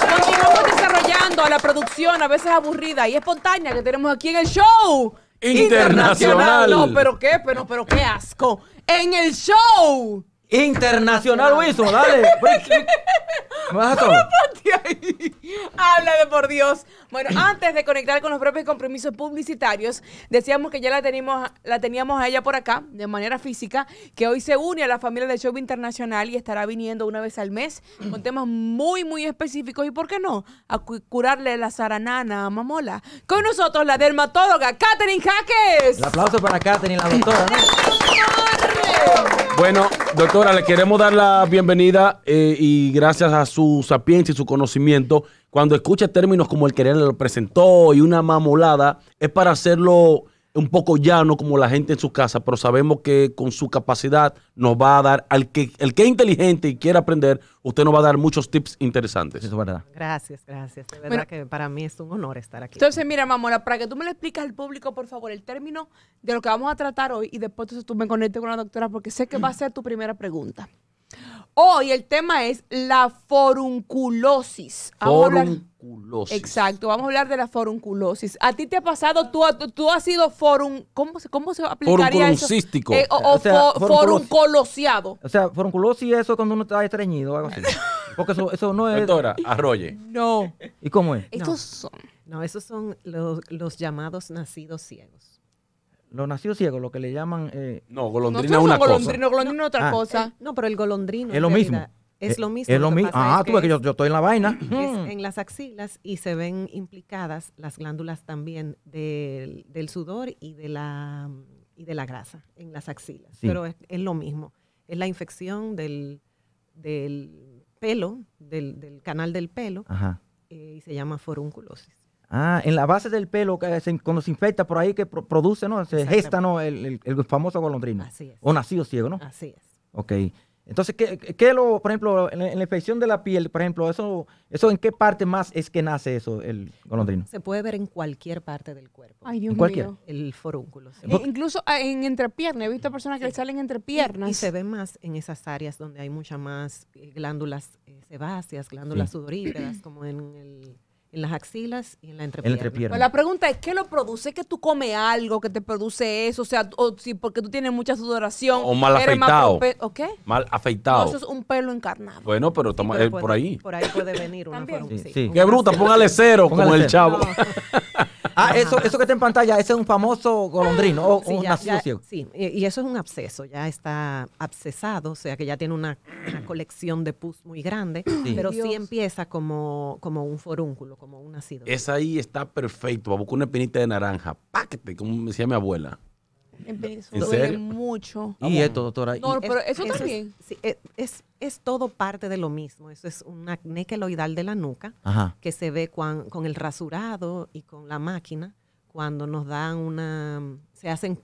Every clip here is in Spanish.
Continuamos desarrollando la producción, a veces aburrida y espontánea, que tenemos aquí en el show. Internacional. pero qué, pero, pero qué asco. En el show Internacional, Wilson, dale. Mato. por Dios. Bueno, antes de conectar con los propios compromisos publicitarios, decíamos que ya la teníamos, la teníamos a ella por acá, de manera física, que hoy se une a la familia del show internacional y estará viniendo una vez al mes con temas muy, muy específicos. ¿Y por qué no? A curarle la saranana a Mamola. Con nosotros la dermatóloga Katherine Jaques. Un aplauso para Katherine, la doctora. Bueno, doctora, le queremos dar la bienvenida eh, y gracias a su sapiencia y su conocimiento. Cuando escucha términos como el que le presentó y una mamolada, es para hacerlo un poco llano como la gente en su casa, pero sabemos que con su capacidad nos va a dar, al que, el que es inteligente y quiere aprender, usted nos va a dar muchos tips interesantes. es verdad. Gracias, gracias. De verdad que para mí es un honor estar aquí. Entonces, mira, mamora, para que tú me lo expliques al público, por favor, el término de lo que vamos a tratar hoy y después tú me conectes con la doctora porque sé que va a ser tu primera pregunta. Hoy el tema es la forunculosis. Forunculosis. exacto, vamos a hablar de la forunculosis. ¿A ti te ha pasado, tú, tú has sido forun... ¿Cómo se, cómo se aplicaría eso? Eh, o, o sea, O sea, forunculosis eso cuando uno está estreñido o algo así. Porque eso, eso no es... Doctora, arroye. No. ¿Y cómo es? Estos no. son... No, esos son los llamados nacidos ciegos. Los nacidos ciegos, lo que le llaman... Eh, no, golondrina es una cosa. Golondrino es otra ah, cosa. Eh, no, pero el golondrino... Es eh, lo mismo. Es lo mismo. Ah, es lo, mismo. Ah, tú ves que yo, estoy en la vaina. Es en mm. las axilas y se ven implicadas las glándulas también del, sudor y de la y de la grasa en las axilas. Pero es, lo mismo. Es la infección del, del pelo, del, canal del pelo, y se llama forunculosis. Ah, en la base del pelo, que cuando se infecta por ahí, que produce, ¿no? Se gesta, ¿no? El, famoso golondrino. Así es. O nacido ciego, ¿no? Así es. Ok. Entonces, ¿qué, qué lo, por ejemplo, en la, infección de la piel, por ejemplo, eso, eso en qué parte más es que nace eso, el golondrino? Se puede ver en cualquier parte del cuerpo. Ay, Dios ¿En cualquier? El forúnculo. E incluso ah, en piernas. he visto personas que salen entrepiernas. Y, y, se ve más en esas áreas donde hay muchas más eh, glándulas eh, sebáceas, glándulas sí. como en el en las axilas y en la entrepierna. Pues la, pregunta es, ¿qué lo produce? ¿Que tú comes algo que te produce eso? O sea, o, si, porque tú tienes mucha sudoración. O mal afeitado. ¿O qué? Mal afeitado. eso es un pelo encarnado. Bueno, pero, toma, eh, por ahí. Por ahí puede venir una forma. Sí, Qué bruta, póngale cero como el chavo. ah, eso, eso que está en pantalla, ese es un famoso golondrino o, Sí, y eso es un absceso, ya está abscesado, o sea que ya tiene una, colección de pus muy grande, pero sí empieza como, como un forúnculo como un ácido. Es ahí, está perfecto. Vamos con una espinita de naranja. Páquete, como decía mi abuela. Eso duele mucho. Y esto, doctora. No, pero eso, también. Es, es, todo parte de lo mismo. Eso es un acné queloidal de la nuca que se ve con el rasurado y con la máquina cuando nos dan una. Se hacen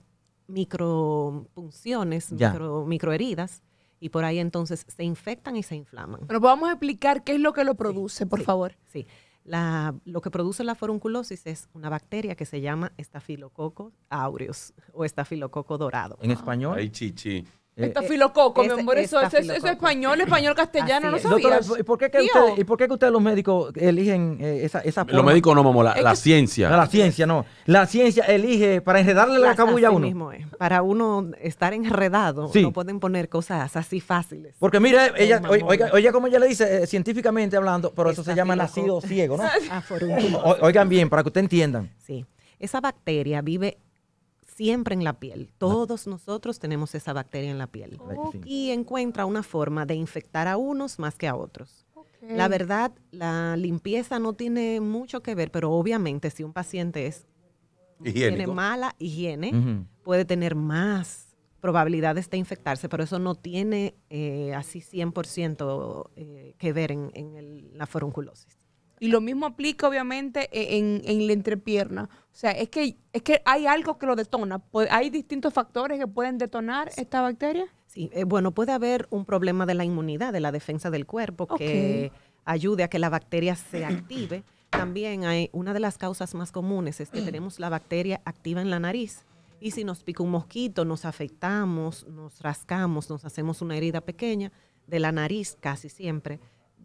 micropunciones, micro, microheridas. Y por ahí entonces se infectan y se inflaman. Pero vamos a explicar qué es lo que lo produce, por favor. Sí. La, lo que produce la forunculosis es una bacteria que se llama estafilococo aureus o estafilococo dorado. En español. Ay, chichi. Eh, esta eh, filococo, mi amor, eso, es español, español castellano, no sabía. ¿y por qué que ¿y por qué que ustedes los médicos eligen eh, esa, Los médicos no, mamá, la, ciencia. la ciencia, no. La ciencia elige para enredarle la, cabulla a uno. Para uno estar enredado, no pueden poner cosas así fáciles. Porque mira, ella, oiga, como ella le dice, científicamente hablando, pero eso se llama nacido ciego, ¿no? oigan bien, para que ustedes entiendan. Sí. Esa bacteria vive siempre en la piel. Todos nosotros tenemos esa bacteria en la piel. Y encuentra una forma de infectar a unos más que a otros. La verdad, la limpieza no tiene mucho que ver, pero obviamente si un paciente es, tiene mala higiene, puede tener más probabilidades de infectarse, pero eso no tiene eh, así 100% eh, que ver en, la forunculosis. Y lo mismo aplica, obviamente, e, en, la entrepierna. O sea, es que, es que hay algo que lo detona. ¿Hay distintos factores que pueden detonar esta bacteria? Sí, eh, bueno, puede haber un problema de la inmunidad, de la defensa del cuerpo, que ayude a que la bacteria se active. También hay una de las causas más comunes es que mm. tenemos la bacteria activa en la nariz. Y si nos pica un mosquito, nos afectamos, nos rascamos, nos hacemos una herida pequeña de la nariz casi siempre,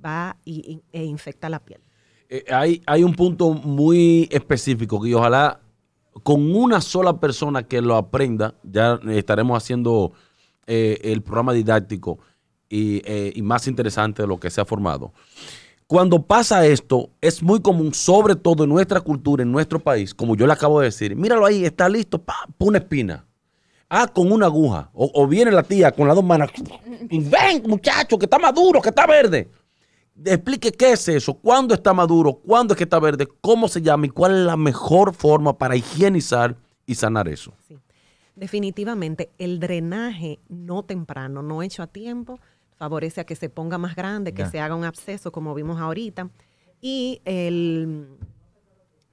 va e infecta la piel. Eh, hay, un punto muy específico que ojalá con una sola persona que lo aprenda, ya estaremos haciendo eh, el programa didáctico y, eh, más interesante de lo que se ha formado. Cuando pasa esto, es muy común, sobre todo en nuestra cultura, en nuestro país, como yo le acabo de decir, míralo ahí, está listo, pa, una espina. Ah, con una aguja. O, viene la tía con las dos manos. y Ven, muchacho, que está maduro, que está verde explique qué es eso, cuándo está maduro, cuándo es que está verde, cómo se llama y cuál es la mejor forma para higienizar y sanar eso. Definitivamente, el drenaje no temprano, no hecho a tiempo, favorece a que se ponga más grande, que se haga un absceso, como vimos ahorita. Y el,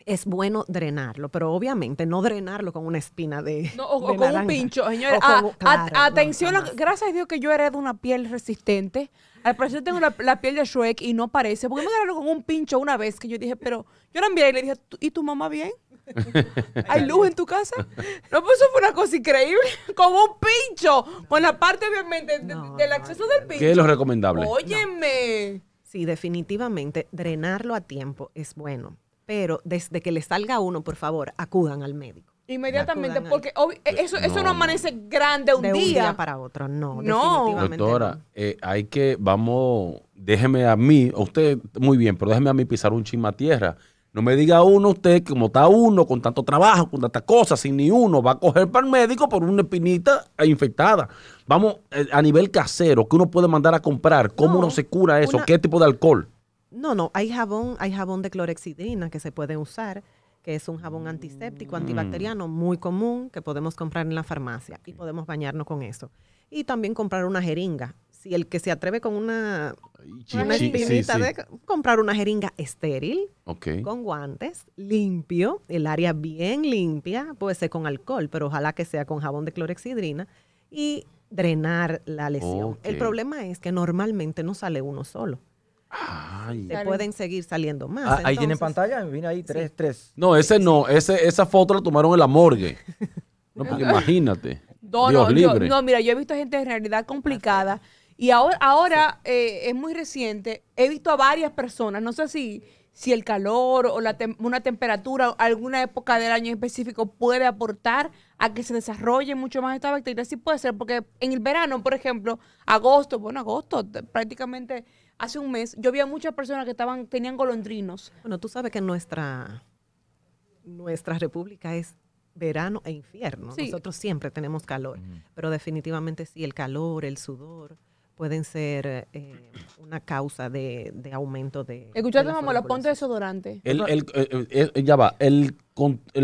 es bueno drenarlo, pero obviamente no drenarlo con una espina de. No, o, con un pincho, señores. Ah, atención, gracias a Dios que yo heredo una piel resistente al parecer tengo la, piel de Shrek y no parece. Porque me con un pincho una vez que yo dije, pero yo la envié y le dije, ¿y tu mamá bien? ¿Hay luz en tu casa? No, pues eso fue una cosa increíble. Con un pincho. Con la parte, obviamente, del acceso del pincho. ¿Qué es lo recomendable? Óyeme. Sí, definitivamente, drenarlo a tiempo es bueno. Pero desde que le salga uno, por favor, acudan al médico. Inmediatamente, porque e-, eso, eso no, amanece grande un, día. para otro, no. no. Doctora, eh, hay que, vamos, déjeme a mí, usted muy bien, pero déjeme a mí pisar un chisma tierra. No me diga uno usted, como está uno, con tanto trabajo, con tantas cosas, sin ni uno, va a coger para el médico por una espinita infectada. Vamos, eh, a nivel casero, ¿qué uno puede mandar a comprar? ¿Cómo uno se cura eso? ¿Qué tipo de alcohol? No, no, hay jabón, hay jabón de clorexidina que se puede usar que es un jabón antiséptico, mm. antibacteriano, muy común, que podemos comprar en la farmacia y podemos bañarnos con eso. Y también comprar una jeringa. Si el que se atreve con una, espinita de comprar una jeringa estéril, con guantes, limpio, el área bien limpia, puede ser con alcohol, pero ojalá que sea con jabón de clorexidrina. Y drenar la lesión. El problema es que normalmente no sale uno solo se pueden seguir saliendo más. Ah, ahí tienen pantalla, vino ahí, tres, tres. No, ese no, ese, esa foto la tomaron en la morgue. No, imagínate. No, Dios libre. no, mira, yo he visto gente de realidad complicada y ahora, ahora eh, es muy reciente, he visto a varias personas, no sé si, si el calor o una temperatura, alguna época del año específico puede aportar a que se desarrolle mucho más esta bacteria. Sí puede ser, porque en el verano, por ejemplo, agosto, bueno, agosto prácticamente hace un mes yo vi a muchas personas que estaban, tenían golondrinos. Bueno, tú sabes que nuestra, nuestra república es verano e infierno. Nosotros siempre tenemos calor, pero definitivamente sí, el calor, el sudor pueden ser eh, una causa de, aumento de... Escuchate, mamá, los ponte desodorante. El, eh, eh, ya va, el,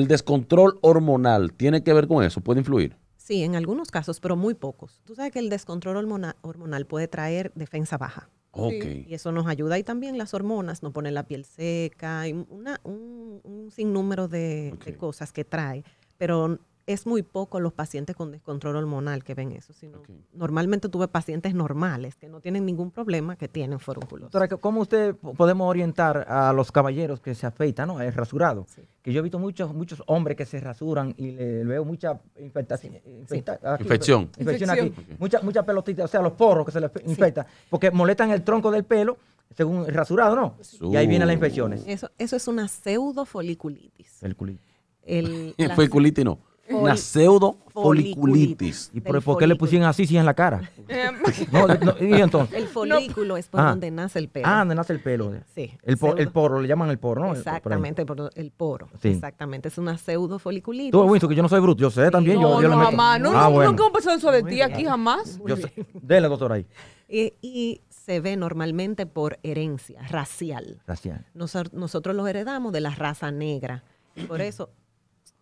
descontrol hormonal, ¿tiene que ver con eso? ¿Puede influir? Sí, en algunos casos, pero muy pocos. Tú sabes que el descontrol hormonal puede traer defensa baja. Y eso nos ayuda. Y también las hormonas nos ponen la piel seca, un, un sinnúmero de, de, cosas que trae. Pero es muy poco los pacientes con descontrol hormonal que ven eso. Sino Normalmente tuve pacientes normales que no tienen ningún problema que tienen forúnculos. ¿cómo usted podemos orientar a los caballeros que se afeitan, ¿no? es rasurado? Que yo he visto muchos, muchos hombres que se rasuran y le veo mucha ah, infección. Infección aquí. Mucha, pelotita, o sea, los porros que se les infectan. Porque molestan el tronco del pelo según el rasurado, ¿no? Y ahí vienen las infecciones. Eso, eso es una pseudofoliculitis. foliculitis. El, el, foliculitis no una pseudo foliculitis. ¿Y por, qué le pusieron así si es en la cara? no, y entonces. El folículo es por ah. donde nace el pelo. Ah, donde nace el pelo. Sí. El, por, el poro, le llaman el poro, ¿no? Exactamente, por el poro. Sí. Exactamente, es una pseudo foliculitis. Tú has visto que yo no soy bruto, yo sé también. No, yo, yo no, jamás. No, ah, bueno. nunca hemos pensado eso de ti aquí, jamás. Yo sé. Dele, doctora, ahí. Y, se ve normalmente por herencia racial. Racial. nosotros los heredamos de la raza negra. Por eso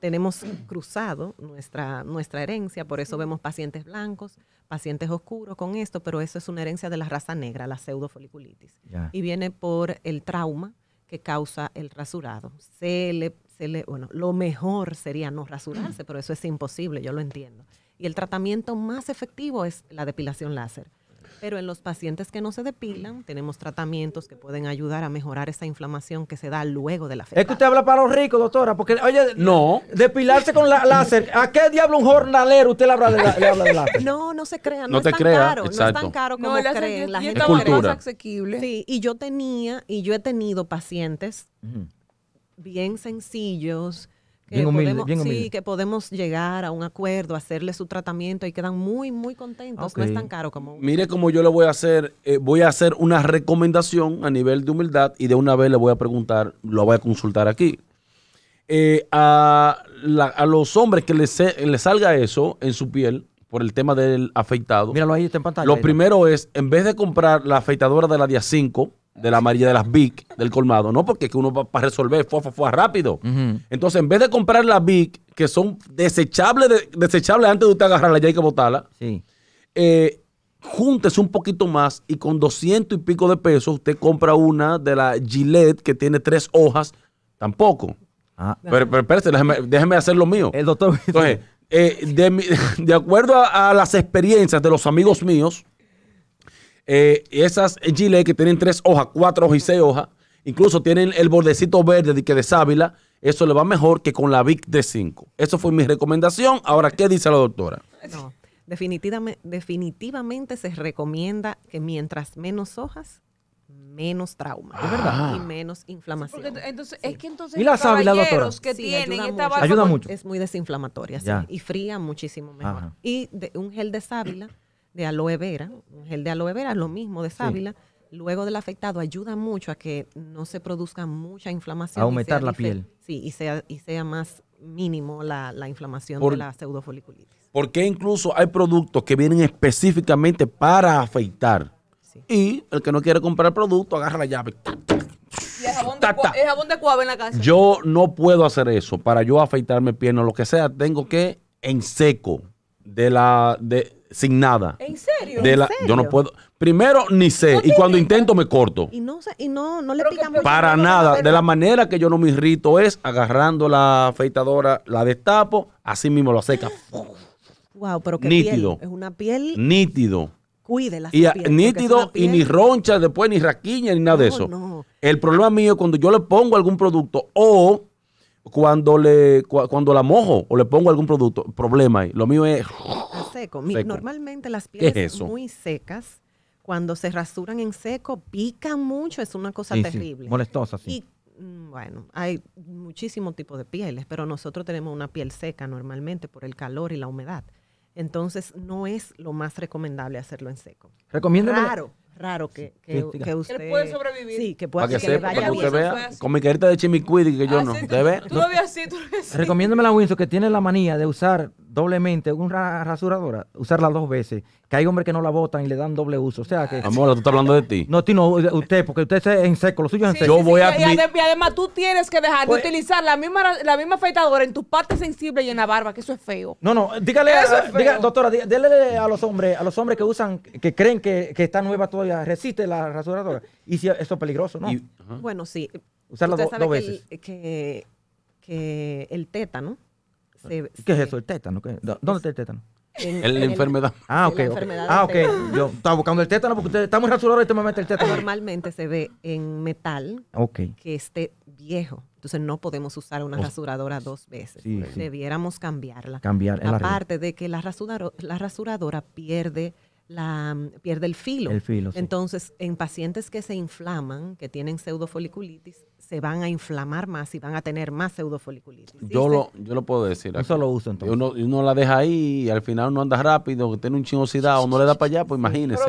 tenemos cruzado nuestra, nuestra herencia, por eso vemos pacientes blancos, pacientes oscuros con esto, pero eso es una herencia de la raza negra, la pseudofoliculitis. Y viene por el trauma que causa el rasurado. Se le, se le, bueno, lo mejor sería no rasurarse, pero eso es imposible, yo lo entiendo. Y el tratamiento más efectivo es la depilación láser pero en los pacientes que no se depilan, tenemos tratamientos que pueden ayudar a mejorar esa inflamación que se da luego de la fe. Es que usted habla para los ricos, doctora, porque, oye, no. depilarse con la, láser, ¿a qué diablo un jornalero usted le habla de, láser? No, no se crean, no, no, es tan caro, no es tan caro como creen. la gente es cultura. Es asequible. Sí, y yo tenía, y yo he tenido pacientes bien sencillos, Sí, que podemos llegar a un acuerdo, hacerle su tratamiento y quedan muy, muy contentos. No es tan caro como... Mire como yo le voy a hacer, eh, voy a hacer una recomendación a nivel de humildad y de una vez le voy a preguntar, lo voy a consultar aquí. Eh, a, los hombres que les, salga eso en su piel, por el tema del afeitado. Míralo ahí, está en pantalla. Lo primero es, en vez de comprar la afeitadora de la día 5, de la amarilla de las BIC del colmado, no porque es que uno va para resolver fue, fue, fue rápido. Entonces, en vez de comprar las BIC que son desechables, desechables antes de usted agarrarla, ya hay que botarla, sí. Eh, júntese un poquito más y con 200 y pico de pesos usted compra una de la Gillette que tiene tres hojas, tampoco. Ah. Pero, pero espérese, déjeme, hacer lo mío. El doctor. Entonces, eh, de, acuerdo a las experiencias de los amigos míos, eh, esas gilets que tienen tres hojas, cuatro hojas y seis hojas, incluso tienen el bordecito verde de que de sábila, eso le va mejor que con la Vic de 5. Eso fue mi recomendación. Ahora, ¿qué dice la doctora? definitivamente, definitivamente se recomienda que mientras menos hojas, menos trauma, ¿verdad? Ah. Y menos inflamación. es que ¿Y la tienen mucho. Es muy desinflamatoria, y fría muchísimo mejor. Y de, un gel de sábila de aloe vera, gel de aloe vera, lo mismo de sábila, luego del afeitado ayuda mucho a que no se produzca mucha inflamación. aumentar la piel. Sí, y sea, y sea más mínimo la, inflamación de la pseudofoliculitis. Porque incluso hay productos que vienen específicamente para afeitar. Y el que no quiere comprar el producto, agarra la llave. Y el jabón, jabón de en la casa. Yo no puedo hacer eso. Para yo afeitarme o lo que sea, tengo que en seco de la sin nada. ¿En serio? De la, Yo no puedo. Primero ni sé. y cuando intento me corto. Y no, y no, no le picamos. Para nada. De la manera que yo no me irrito es agarrando la afeitadora, la destapo, así mismo lo seca. Wow, pero qué nítido. Es una piel. Nítido. Cuídela. Y nítido y ni roncha después, ni raquiña, ni nada de eso. El problema mío es cuando yo le pongo algún producto o cuando le cuando la mojo o le pongo algún producto, problema ahí. Lo mío es seco. Normalmente las pieles son muy secas, cuando se rasuran en seco, pican mucho, es una cosa terrible. molestosa, sí. Y mm, bueno, hay muchísimos tipos de pieles, pero nosotros tenemos una piel seca normalmente por el calor y la humedad. Entonces no es lo más recomendable hacerlo en seco. Recomiéndame, claro raro que, que, que usted... Que puede sobrevivir. Sí, que pueda que, que, le vaya que vea, con mi querida de y que yo ah, no. Sí, ¿Te ve? Tú lo ves así, tú lo ves así. Recomiéndame la Winsor que tiene la manía de usar doblemente una rasuradora, usarla dos veces. Que hay hombres que no la botan y le dan doble uso. O sea que. Amor, tú estás hablando de ti. No, tú no, usted, porque usted es en seco, lo suyo es en seco. Yo voy a. Y, y, además tú tienes que dejar de pues- utilizar la misma, la misma afeitadora en tu parte sensible y en la barba, que eso es feo. No, no, dígale, a, diga, doctora, déle a los hombres, a los hombres que usan, que creen que, que está nueva todavía, resiste la rasuradora. Y si eso es peligroso, ¿no? bueno, sí. Usarla dos veces. que, que el teta, ¿no? ¿Qué es eso? ¿El tétano? ¿Dónde está el tétano? En, la enfermedad. ah, ok. okay. ah, ok. Yo estaba buscando el tétano porque usted está muy rasurador y usted me el tétano. Normalmente se ve en metal que esté viejo. Entonces no podemos usar una rasuradora dos veces. Sí, Debiéramos cambiarla. Aparte de que la rasuradora, la rasuradora pierde la, pierde el filo. Entonces, en pacientes que se inflaman, que tienen pseudofoliculitis, se van a inflamar más y van a tener más pseudofoliculitis. Yo, lo, yo lo puedo decir. Eso lo uso entonces. Uno, la deja ahí y al final uno anda rápido, tiene un chingosidad o no le da para allá, pues imagínese.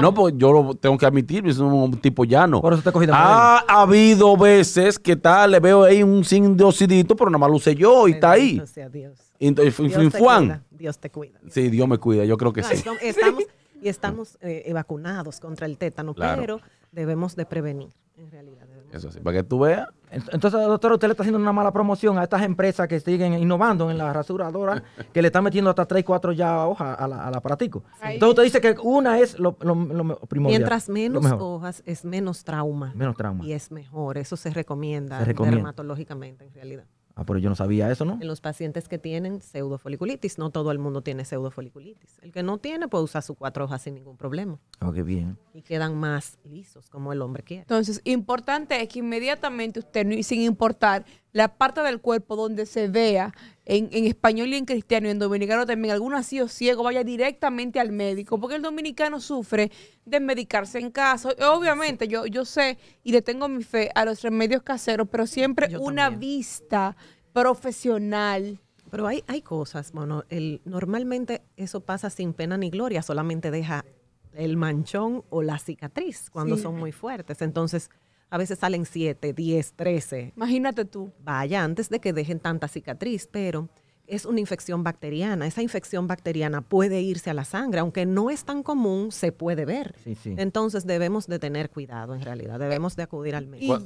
No, pues yo lo tengo que admitir, es un tipo llano. Por eso Ha habido veces que tal, le veo ahí un sin pero nada más lo usé yo y está ahí. Sea Dios. Entonces, Dios, te cuida, Dios te cuida. Sí, Dios me cuida, yo creo que sí. Estamos, y estamos eh, eh, vacunados contra el tétano, pero debemos de prevenir, en realidad. Eso sí, para que tú veas. Entonces, doctor, usted le está haciendo una mala promoción a estas empresas que siguen innovando en la rasuradora, que le están metiendo hasta 3, 4 ya hojas al, aparatico. Entonces, usted dice que una es lo, primordial. Mientras menos hojas, es menos trauma. Menos trauma. Y es mejor. Eso se recomienda. dermatológicamente, en realidad. Ah, pero yo no sabía eso, ¿no? En los pacientes que tienen pseudofoliculitis, no todo el mundo tiene pseudofoliculitis. El que no tiene puede usar sus cuatro hojas sin ningún problema. Ah, qué bien. Y quedan más lisos, como el hombre quiere. Entonces, importante es que inmediatamente usted, sin importar la parte del cuerpo donde se vea en, español y en cristiano y en dominicano también, alguno ha sido ciego, vaya directamente al médico, porque el dominicano sufre de medicarse en casa. Obviamente, yo, yo sé y le tengo mi fe a los remedios caseros, pero siempre una vista profesional. Pero hay, hay cosas, bueno, el, normalmente eso pasa sin pena ni gloria, solamente deja el manchón o la cicatriz cuando son muy fuertes. Entonces, a veces salen 7, 10, 13. Imagínate tú. Vaya, antes de que dejen tanta cicatriz, pero es una infección bacteriana. Esa infección bacteriana puede irse a la sangre, aunque no es tan común, se puede ver. Entonces debemos de tener cuidado en realidad, debemos de acudir al médico.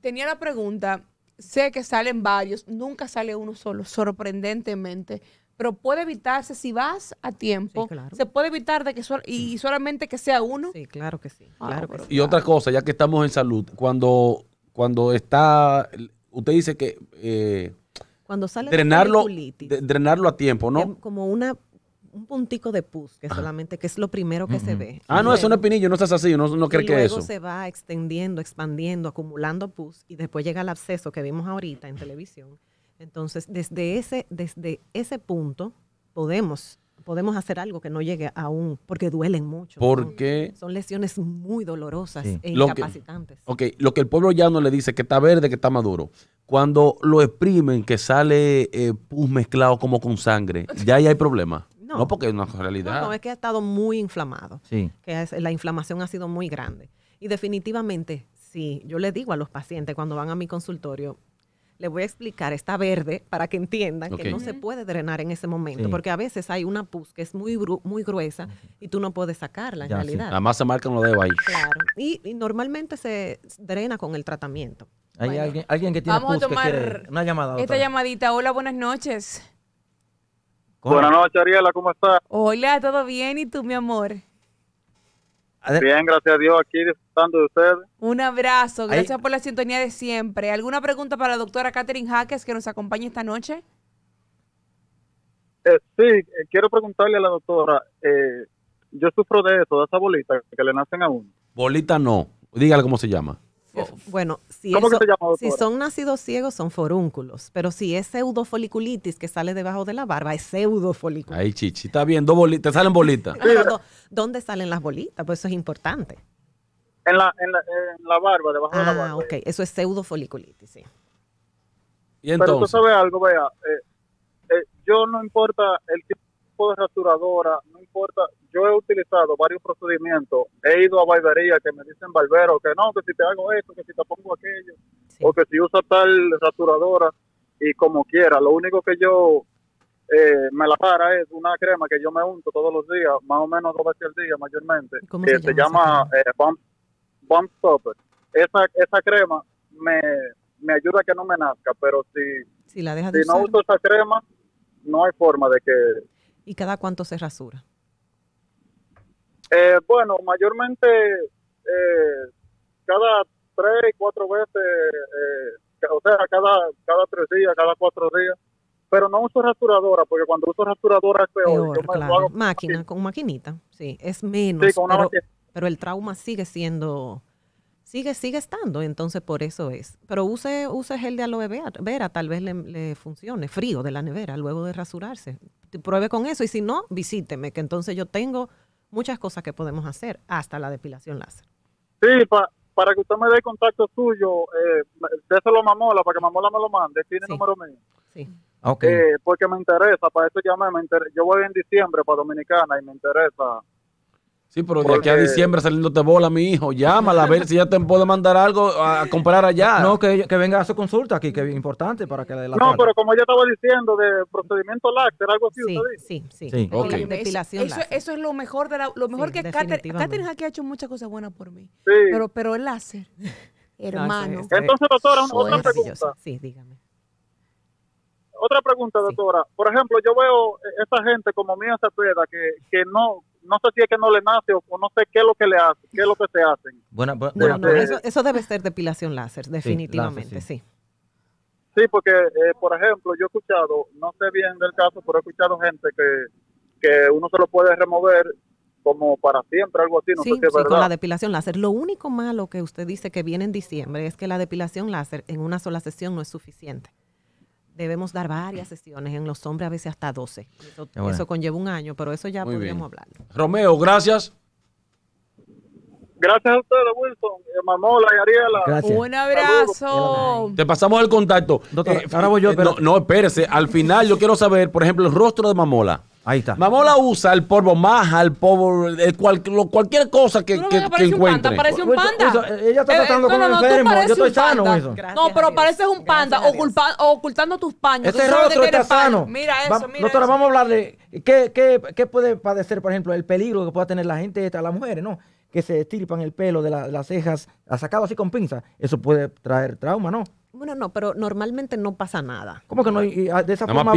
tenía la pregunta, sé que salen varios, nunca sale uno solo, sorprendentemente, pero puede evitarse si vas a tiempo. Se puede evitar de que y solamente que sea uno. Sí, claro que ah, sí. Y otra cosa, ya que estamos en salud, cuando, cuando está, usted dice que eh, cuando sale drenarlo, drenarlo a tiempo, ¿no? Como una un puntico de pus, que solamente, que es lo primero que se ve. Ah, no, es un espinillo, no estás así, no, no cree y luego eso. se va extendiendo, expandiendo, acumulando pus, y después llega el absceso que vimos ahorita en televisión, entonces, desde ese, desde ese punto podemos, podemos hacer algo que no llegue aún, porque duelen mucho. Porque son lesiones muy dolorosas e incapacitantes. Lo que, ok, lo que el pueblo ya no le dice que está verde, que está maduro. Cuando lo exprimen, que sale eh, mezclado como con sangre, ya ahí hay problema? No, no, porque es una realidad. No, es que ha estado muy inflamado. Sí. Que la inflamación ha sido muy grande. Y definitivamente, sí, yo le digo a los pacientes cuando van a mi consultorio, le voy a explicar, está verde para que entiendan que no se puede drenar en ese momento, porque a veces hay una pus que es muy, muy gruesa y tú no puedes sacarla en realidad. La masa marca lo ahí. Claro, y, normalmente se drena con el tratamiento. Hay alguien, que tiene Vamos a tomar una llamada. Esta llamadita, hola, buenas noches. Buenas noches, Ariela, ¿cómo estás? Hola, ¿todo bien? ¿Y tú, mi amor? Bien, gracias a Dios, aquí disfrutando de ustedes. Un abrazo, gracias por la sintonía de siempre. ¿Alguna pregunta para la doctora Catherine Jaques que nos acompaña esta noche? Eh, sí, eh, quiero preguntarle a la doctora, eh, yo sufro de eso, de esa bolita que le nacen a uno. Bolita no, dígale cómo se llama. Oh. Bueno, si, si son nacidos ciegos son forúnculos, pero si es pseudofoliculitis que sale debajo de la barba, es pseudofoliculitis. Ahí, chichi, está bien, bolitas, te salen bolitas. ¿Dónde salen las bolitas? Pues eso es importante. En la, barba, debajo de la ah, barba. Ah, ok, eso es pseudofoliculitis, sí. ¿Y entonces? Pero tú sabes algo, vea, eh, eh, yo no importa el tipo de rasuradora, no importa, yo he utilizado varios procedimientos, he ido a barbería que me dicen barbero que no, que si te hago esto, que si te pongo aquello, o que si usa tal rasuradora y como quiera, lo único que yo eh, me la para es una crema que yo me unto todos los días, más o menos dos veces al día mayormente, que se, llama, eh, Bump, Stopper. Esa, crema me, ayuda a que no me nazca, pero si, si, la no uso esa crema, no hay forma de que y cada cuánto se rasura? Eh, bueno, mayormente eh, cada tres, cuatro veces, eh, o sea, cada, cada tres días, cada cuatro días. Pero no uso rasuradora, porque cuando uso rasuradora es peor. máquina, con maquinita, sí, es menos. pero, el trauma sigue siendo sigue, sigue estando, entonces por eso es. Pero use, use gel de aloe vera, tal vez le, le, funcione, frío de la nevera, luego de rasurarse pruebe con eso y si no, visíteme, que entonces yo tengo muchas cosas que podemos hacer, hasta la depilación láser. Sí, para que usted me dé contacto suyo, eh, déselo a Mamola, para que Mamola me lo mande, tiene número mío. Sí. Eh, porque me interesa, para eso llamé, me yo voy en diciembre para Dominicana y me interesa Sí, pero de aquí a diciembre saliéndote bola, mi hijo, llámala a ver si ya te puedo mandar algo a comprar allá. No, que, venga a su consulta aquí, que es importante para que la No, pero como ya estaba diciendo, de procedimiento lácteo, algo así. Sí, sí, sí, sí. eso, eso es lo mejor, de la, lo mejor que Catherine aquí ha hecho muchas cosas buenas por mí. Sí. Pero, pero el láser, hermano. Este, Entonces, doctora, otra pregunta. Sí, dígame otra pregunta, doctora. Por ejemplo, yo veo eh, esta gente como mía, esta que, que no, no sé si es que no le nace o, no sé qué es lo que le hace, qué es lo que se hacen. Bueno, eso, debe ser depilación láser, definitivamente, sí. sí. porque, eh, por ejemplo, yo he escuchado, no sé bien del caso, pero he escuchado gente que, uno se lo puede remover como para siempre, algo así. sí, sí, con la depilación láser. Lo único malo que usted dice que viene en diciembre es que la depilación láser en una sola sesión no es suficiente debemos dar varias sesiones, en los hombres a veces hasta 12. Eso, conlleva un año, pero eso ya podríamos hablar. Romeo, gracias. Gracias a ustedes, Wilson, Mamola y Ariela. Un abrazo. Te pasamos el contacto. Eh, eh, no, no, espérese. Al final yo quiero saber, por ejemplo, el rostro de Mamola. Ahí está. a la usa el polvo maja, el polvo, cualquier cosa que, que, encuentre. Parece un panda. ella está eh, tratando con el enfermo. Yo estoy sano, eso. No, pero pareces un panda ocultando tus paños. Este rostro está sano. Mira eso, mira. Doctora, vamos a hablar de qué, qué, qué puede padecer, por ejemplo, el peligro que pueda tener la gente, esta, las mujeres, ¿no? Que se estirpan el pelo de, las cejas, sacado así con pinza. Eso puede traer trauma, ¿no? Bueno, no, pero normalmente no pasa nada. ¿Cómo que no? Ah, de esa forma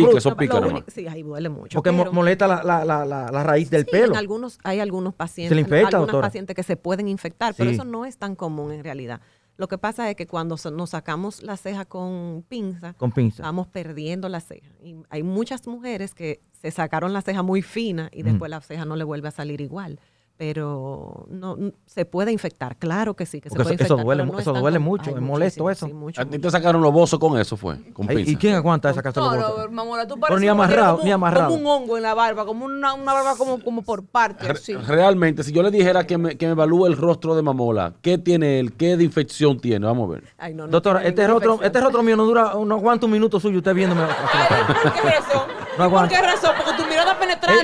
Sí, ahí duele mucho. Porque molesta la, la, la, la, raíz del pelo. En algunos, hay algunos pacientes, pacientes que se pueden infectar, pero eso no es tan común en realidad. Lo que pasa es que cuando nos sacamos la ceja con pinza, vamos perdiendo la ceja. Y hay muchas mujeres que se sacaron la ceja muy fina y después la ceja no le vuelve a salir igual pero no, se puede infectar, claro que sí, que se puede infectar. Eso duele, no duele mucho, me molesto eso. a ti te sacaron los bozos con eso, fue. Con ¿Y quién aguanta esa casa de los pero ni amarrado, ni amarrado. Como un hongo en la barba, como una, barba como, por partes. Realmente, si yo le dijera que me, que me evalúe el rostro de mamola, ¿qué tiene él? ¿Qué de infección tiene? Vamos a ver. Doctora, este rostro, este rostro mío no dura, no aguanta un minuto suyo usted viéndome. ¿Por qué razón? ¿Por qué razón? Porque tú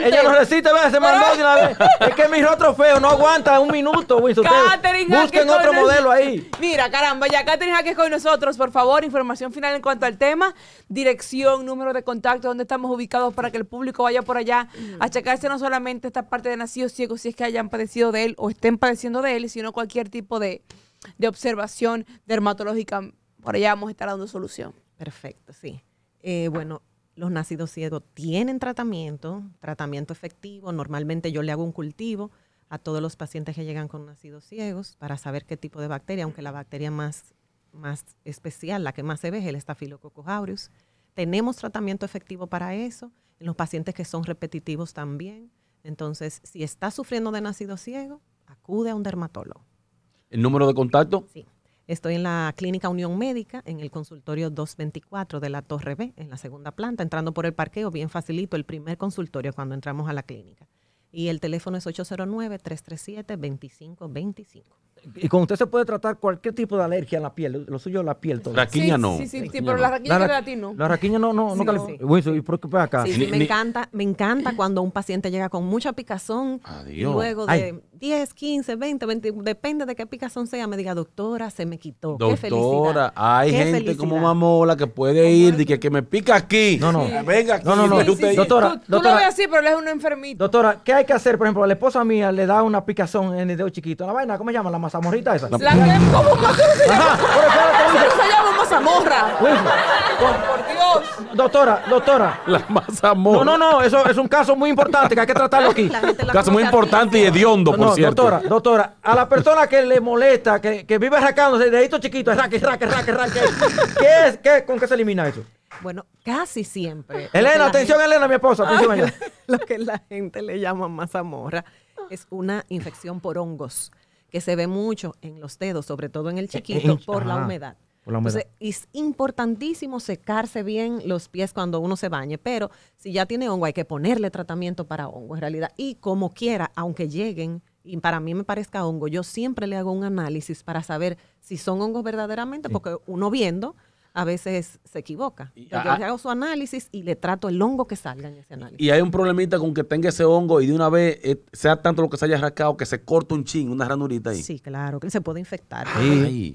ella no resiste, ve, se mandó vez. Es que mi rostro feo no aguanta un minuto, Busquen otro modelo ahí. Mira, caramba, ya Katherine es con nosotros, por favor, información final en cuanto al tema, dirección, número de contacto, dónde estamos ubicados para que el público vaya por allá a checarse no solamente esta parte de nacidos ciegos, si es que hayan padecido de él o estén padeciendo de él, sino cualquier tipo de, observación dermatológica. Por allá vamos a estar dando solución. Perfecto, sí. Eh, bueno, los nacidos ciegos tienen tratamiento, tratamiento efectivo. Normalmente yo le hago un cultivo a todos los pacientes que llegan con nacidos ciegos para saber qué tipo de bacteria, aunque la bacteria más, más especial, la que más se ve, es el Staphylococcus aureus. Tenemos tratamiento efectivo para eso, en los pacientes que son repetitivos también. Entonces, si está sufriendo de nacido ciego, acude a un dermatólogo. ¿El número de contacto? Sí, Estoy en la Clínica Unión Médica, en el consultorio 224 de la Torre B, en la segunda planta, entrando por el parqueo, bien facilito, el primer consultorio cuando entramos a la clínica. Y el teléfono es 809-337-2525. Y con usted se puede tratar cualquier tipo de alergia a la piel. Lo suyo es la piel. Todo. Raquiña no. Sí, sí, sí, pero la raquiña no. La raquiña no, no, no sí, ¿Y por acá? Sí, me, encanta, me encanta cuando un paciente llega con mucha picazón Adiós. luego de, 10, 15, 20, 20, depende de qué picazón sea, me diga, doctora, se me quitó. Doctora, qué felicidad. hay gente como mamola que puede ir y que, me pica aquí. No, no. Venga aquí. No, no, no. doctora, tú, doctora, lo ves así, pero él es una enfermito. Doctora, ¿qué hay que hacer? Por ejemplo, a la esposa mía le da una picazón en el dedo chiquito. La vaina, ¿cómo se llama? La mazamorrita esa. La, cómo que ¿cómo se llama? mazamorra. Por Dios. Doctora, doctora. La mazamorra. No, no, no. Eso es un caso muy importante que hay que tratarlo aquí. Un caso muy importante y hediondo. Pues. Doctora, doctora, a la persona que le molesta, que, que vive arrancándose deditos chiquito, raque, raque, raque, raque, ¿qué es, qué, ¿con qué se elimina eso? Bueno, casi siempre. Elena, atención, Elena, mi esposa. Atención, lo que la gente le llama mazamorra es una infección por hongos que se ve mucho en los dedos, sobre todo en el chiquito, por, la humedad. Entonces, es importantísimo secarse bien los pies cuando uno se bañe, pero si ya tiene hongo hay que ponerle tratamiento para hongo en realidad. Y como quiera, aunque lleguen y para mí me parezca hongo, yo siempre le hago un análisis para saber si son hongos verdaderamente, porque uno viendo a veces se equivoca. yo le hago su análisis y le trato el hongo que salga en ese análisis. Y hay un problemita con que tenga ese hongo y de una vez eh, sea tanto lo que se haya rascado que se corta un chin, una ranurita ahí. Sí, claro, que se puede infectar. Ah,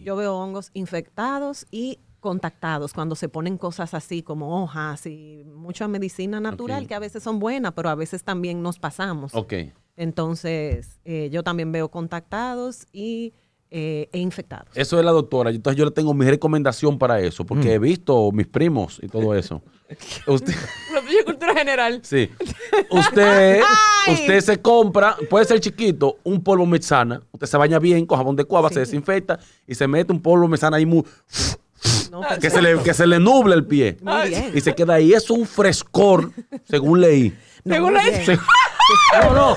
yo veo hongos infectados y contactados cuando se ponen cosas así como hojas y mucha medicina natural que a veces son buenas, pero a veces también nos pasamos. Ok. Entonces, eh, yo también veo contactados y eh, e infectados. Eso es la doctora. Entonces, yo le tengo mi recomendación para eso, porque mm. he visto mis primos y todo eso. Usted... cultura general. Sí. Usted, usted se compra, puede ser chiquito, un polvo mezana. Usted se baña bien con jabón de cuava, se desinfecta y se mete un polvo mezana ahí muy... que, se le, que se le nubla el pie. Muy bien. Y se queda ahí. Es un frescor, según leí. según leí. No,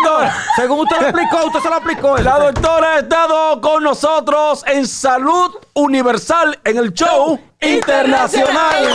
no, según usted lo aplicó, usted se lo aplicó. La doctora ha estado con nosotros en Salud Universal en el show internacional.